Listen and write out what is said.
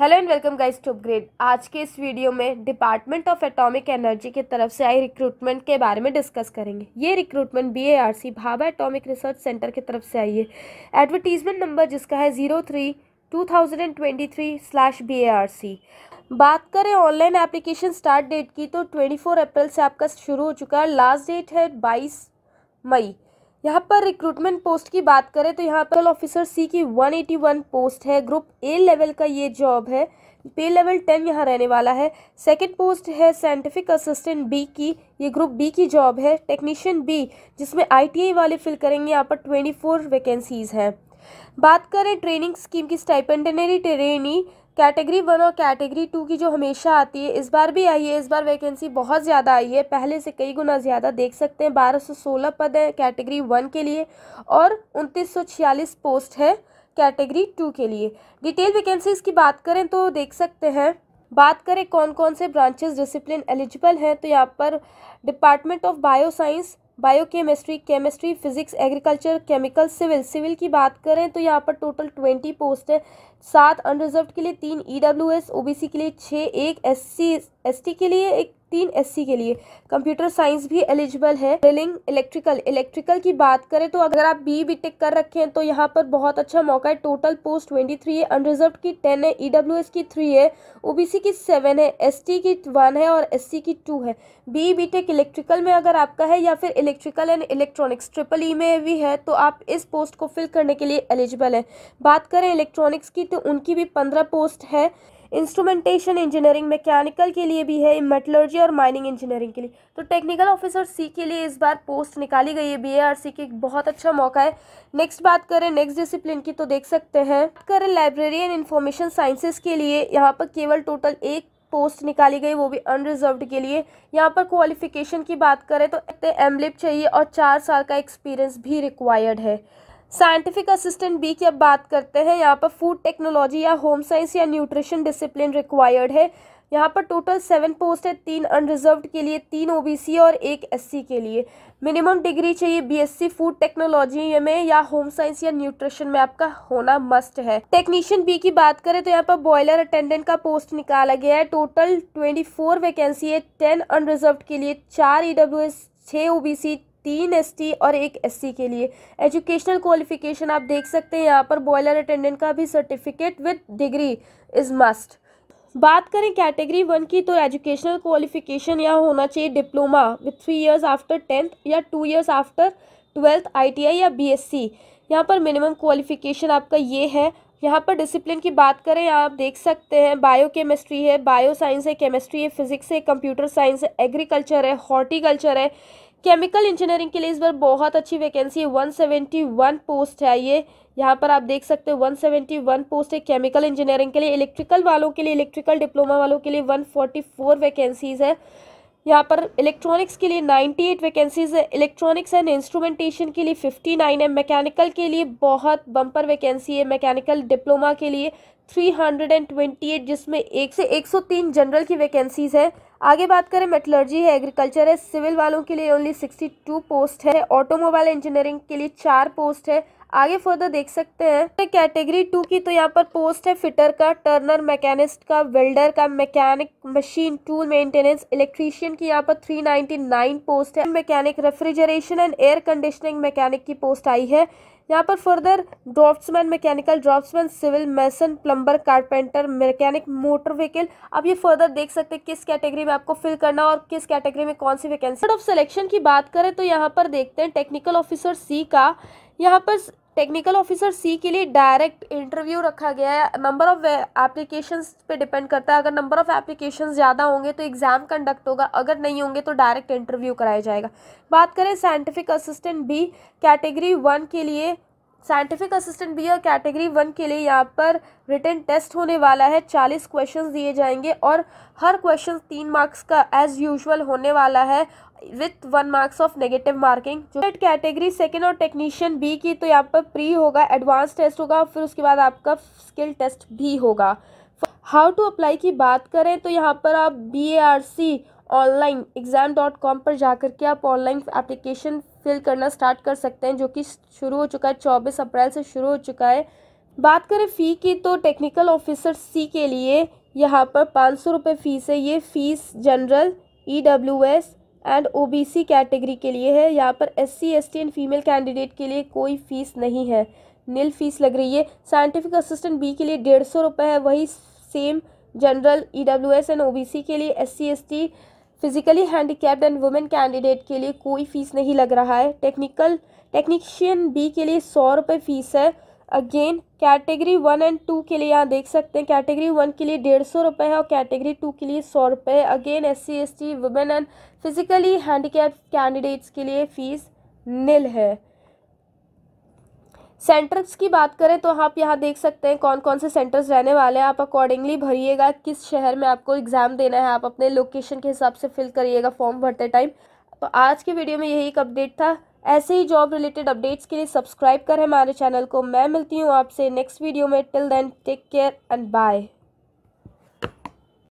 hello and welcome guys to upgrade आज के इस वीडियो में डिपार्टमेंट ऑफ एटॉमिक एनर्जी की तरफ से आई रिक्रूटमेंट के बारे में डिस्कस करेंगे ये recruitment BARC Bhabha atomic research centre की तरफ से आई है एडवर्टीजमेंट नंबर जिसका है zero three two thousand and twenty three slash B A R C बात करें ऑनलाइन एप्लीकेशन स्टार्ट डेट की तो ट्वेंटी फोर अप्रैल से आपका शुरू हो चुका है लास्ट डेट है बाईस मई यहाँ पर रिक्रूटमेंट पोस्ट की बात करें तो यहाँ पर ऑफिसर सी की 181 पोस्ट है ग्रुप ए लेवल का ये जॉब है पे लेवल टेन यहाँ रहने वाला है सेकंड पोस्ट है साइंटिफिक असिस्टेंट बी की ये ग्रुप बी की जॉब है टेक्नीशियन बी जिसमें आईटीआई वाले फिल करेंगे यहाँ पर ट्वेंटी फोर वैकेंसीज़ हैं बात करें ट्रेनिंग स्कीम की स्टाइपेंडनरी ट्रेनी कैटेगरी वन और कैटेगरी टू की जो हमेशा आती है इस बार भी आई है इस बार वैकेंसी बहुत ज़्यादा आई है पहले से कई गुना ज़्यादा देख सकते हैं बारह सौ सोलह पद हैं कैटेगरी वन के लिए और उनतीस सौ छियालीस पोस्ट है कैटेगरी टू के लिए डिटेल वैकेंसीज़ की बात करें तो देख सकते हैं बात करें कौन कौन से ब्रांचेस डिसिप्लिन एलिजिबल हैं तो यहाँ पर department of bioscience biochemistry chemistry physics agriculture chemical civil civil की बात करें तो यहाँ पर टोटल ट्वेंटी पोस्ट है सात अनरिजर्व के लिए तीन E W S O B C के लिए छः एक एस सी एस टी के लिए एक तीन एस के लिए कंप्यूटर साइंस भी एलिजिबल है रेलिंग इलेक्ट्रिकल इलेक्ट्रिकल की बात करें तो अगर आप बी बी टेक कर रखें तो यहाँ पर बहुत अच्छा मौका है टोटल पोस्ट ट्वेंटी थ्री है अनरिजर्व की टेन है ई डब्ल्यू एस की थ्री है ओ बी सी की सेवन है एस टी की वन है और एस सी की टू है बी बी टेक इलेक्ट्रिकल में अगर आपका है या फिर electrical and electronics triple E में भी है तो आप इस पोस्ट को फिल करने के लिए एलिजिबल है बात करें इलेक्ट्रॉनिक्स की तो उनकी भी पंद्रह पोस्ट है इंस्ट्रूमेंटेशन इंजीनियरिंग मैकेनिकल के लिए भी है मेटलर्जी और माइनिंग इंजीनियरिंग के लिए तो टेक्निकल ऑफिसर सी के लिए इस बार पोस्ट निकाली गई है बी ए आर सी की बहुत अच्छा मौका है नेक्स्ट बात करें नेक्स्ट डिसिप्लिन की तो देख सकते हैं करें लाइब्रेरी एंड इन्फॉर्मेशन साइंसेस के लिए यहाँ पर केवल टोटल एक पोस्ट निकाली गई वो भी अनरिजर्व के लिए यहाँ पर क्वालिफिकेशन की बात करें तो एम तो चाहिए और चार साल का एक्सपीरियंस भी रिक्वायर्ड है साइंटिफिक असिस्टेंट बी की अब बात करते हैं यहाँ पर फूड टेक्नोलॉजी या होम साइंस या न्यूट्रिशन डिसिप्लिन रिक्वायर्ड है यहाँ पर टोटल सेवन पोस्ट है तीन अनरिजर्व के लिए तीन ओ और एक एस के लिए मिनिमम डिग्री चाहिए बीएससी फूड टेक्नोलॉजी में या होम साइंस या न्यूट्रिशन में आपका होना मस्ट है टेक्नीशियन बी की बात करें तो यहाँ पर बॉयलर अटेंडेंट का पोस्ट निकाला गया है टोटल ट्वेंटी फोर वैकेंसी है टेन अनरिजर्व के लिए चार ई डब्ल्यू एस छः ओ तीन एसटी और एक एससी के लिए एजुकेशनल क्वालिफिकेशन आप देख सकते हैं यहाँ पर बॉयलर अटेंडेंट का भी certificate with degree is must बात करें कैटेगरी वन की तो एजुकेशनल क्वालिफिकेशन यहाँ होना चाहिए diploma with three years after tenth या two years after twelfth ITI या बीएससी यहाँ पर मिनिमम क्वालिफिकेशन आपका ये है यहाँ पर डिसिप्लिन की बात करें आप देख सकते हैं बायो केमिस्ट्री है बायो साइंस है केमिस्ट्री है फिजिक्स है कंप्यूटर साइंस है एग्रीकल्चर है हॉर्टिकल्चर है केमिकल इंजीनियरिंग के लिए इस बार बहुत अच्छी वैकेंसी है वन सेवेंटी वन पोस्ट है ये यहाँ पर आप देख सकते हो वन पोस्ट है केमिकल इंजीनियरिंग के लिए इलेक्ट्रिकल वालों के लिए इलेक्ट्रिकल डिप्लोमा वालों के लिए वन फोर्टी फोर वैकेंसीज़ है यहाँ पर इलेक्ट्रॉनिक्स के लिए नाइन्टी एट वैकेंसीज है इलेक्ट्रॉनिक्स एंड इंस्ट्रूमेंटेशन के लिए फिफ्टी नाइन है मैकेनिकल के लिए बहुत बम्पर वैकेंसी है मैकेनिकल डिप्लोमा के लिए 328 जिसमें एक से 103 जनरल की वैकेंसीज़ है आगे बात करें मेटलर्जी है एग्रीकल्चर है सिविल वालों के लिए ओनली 62 पोस्ट है ऑटोमोबाइल इंजीनियरिंग के लिए चार पोस्ट है आगे फर्दर देख सकते हैं कैटेगरी टू की तो यहाँ पर पोस्ट है फिटर का टर्नर मैकेनिस्ट का वेल्डर का mechanic machine tool maintenance electrician की यहाँ पर 399 पोस्ट है mechanic refrigeration and air conditioning mechanic की पोस्ट आई है यहाँ पर further draughtsman mechanical draughtsman civil mason plumber carpenter mechanic motor vehicle अब ये फर्दर देख सकते हैं किस कैटेगरी में आपको फिल करना और किस कैटेगरी में कौन सी वैकेंसी ऑफ सिलेक्शन की बात करें तो यहाँ पर देखते हैं टेक्निकल ऑफिसर सी का यहाँ पर टेक्निकल ऑफिसर सी के लिए डायरेक्ट इंटरव्यू रखा गया है नंबर ऑफ़ एप्लीकेशन पे डिपेंड करता है अगर नंबर ऑफ़ एप्लीकेशन ज़्यादा होंगे तो एग्ज़ाम कंडक्ट होगा अगर नहीं होंगे तो डायरेक्ट इंटरव्यू कराया जाएगा बात करें scientific assistant B category one के लिए साइंटिफिक असिस्टेंट बी और कैटेगरी वन के लिए यहाँ पर रिटर्न टेस्ट होने वाला है चालीस क्वेश्चंस दिए जाएंगे और हर क्वेश्चन तीन मार्क्स का एज यूजुअल होने वाला है with one marks of negative marking जो कैटेगरी सेकेंड और टेक्नीशियन बी की तो यहाँ पर प्री होगा एडवांस टेस्ट होगा और फिर उसके बाद आपका स्किल टेस्ट भी होगा हाउ टू अप्लाई की बात करें तो यहाँ पर आप B A R C online exam dot com पर जाकर के आप ऑनलाइन एप्लीकेशन फिल करना स्टार्ट कर सकते हैं जो कि शुरू हो चुका है चौबीस अप्रैल से शुरू हो चुका है बात करें फ़ी की तो टेक्निकल ऑफिसर सी के लिए यहाँ पर पाँच सौ रुपये फ़ीस है ये fees general E W S and O B C category के लिए है यहाँ पर S C S T and female candidate के लिए कोई फ़ीस नहीं है नील फीस लग रही है साइंटिफिक असिस्टेंट बी के लिए डेढ़ सौ रुपये है वही same general E W S and O B C के लिए S C S T physically handicapped and women candidate के लिए कोई फ़ीस नहीं लग रहा है टेक्निकल टेक्नीशियन बी के लिए सौ रुपये फ़ीस है again category one and two के लिए यहाँ देख सकते हैं कैटेगरी वन के लिए डेढ़ सौ रुपये है और कैटेगरी टू के लिए सौ रुपये again S C S T women and physically handicap candidates के लिए फ़ीस नील है सेंटर्स की बात करें तो आप यहाँ देख सकते हैं कौन कौन से सेंटर्स रहने वाले हैं आप अकॉर्डिंगली भरिएगा किस शहर में आपको एग्ज़ाम देना है आप अपने लोकेशन के हिसाब से फिल करिएगा फॉर्म भरते टाइम तो आज की वीडियो में यही एक अपडेट था ऐसे ही जॉब रिलेटेड अपडेट्स के लिए सब्सक्राइब करें हमारे चैनल को मैं मिलती हूँ आपसे नेक्स्ट वीडियो में till then take care and bye